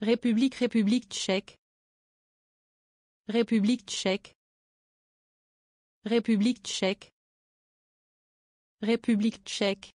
République République tchèque République tchèque République tchèque République tchèque